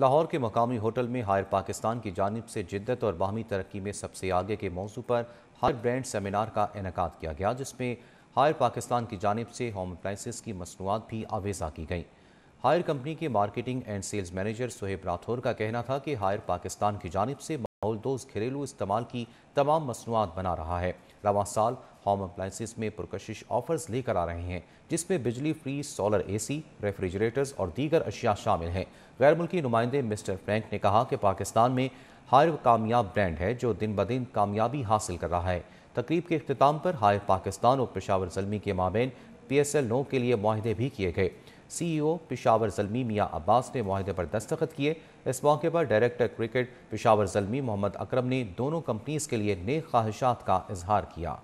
लाहौर के मकामी होटल में हायर पाकिस्तान की जानब से जिद्दत और बाहमी तरक्की में सबसे आगे के मौजू पर हायर ब्रांड सेमिनार का इनका किया गया जिसमें हायर पाकिस्तान की जानब से होम अप्लाइंसिस की मसनूआत भी आवेज़ा की गई हायर कंपनी के marketing and sales manager Suhaib Rathore का कहना था कि हायर पाकिस्तान की जानब से माहौल दोस्त घरेलू इस्तेमाल की तमाम मसनूआत बना रहा है रवा साल होम अप्लाइंसिस में पुरकशिश ऑफर्स लेकर आ रहे हैं जिसमें बिजली फ्री सोलर एसी, रेफ्रिजरेटर्स और दीगर अशिया शामिल हैं गैर मुल्की नुमाइंदे मिस्टर फ्रैंक ने कहा कि पाकिस्तान में हायर कामयाब ब्रांड है जो दिन ब दिन कामयाबी हासिल कर रहा है तकरीब के अख्ताम पर हायर पाकिस्तान और पेशावर जलमी के माबेन पी एस एल नो के लिए माहदे भी किए गए सी ई e ओ पेशावर जलमी मियाँ अब्बास ने माहदे पर दस्तखत किए इस मौके पर डायरेक्टर क्रिकेट पेशावर जलमी मोहम्मद अक्रम ने दोनों कंपनीज के लिए नए ख्वाहिशात का इजहार किया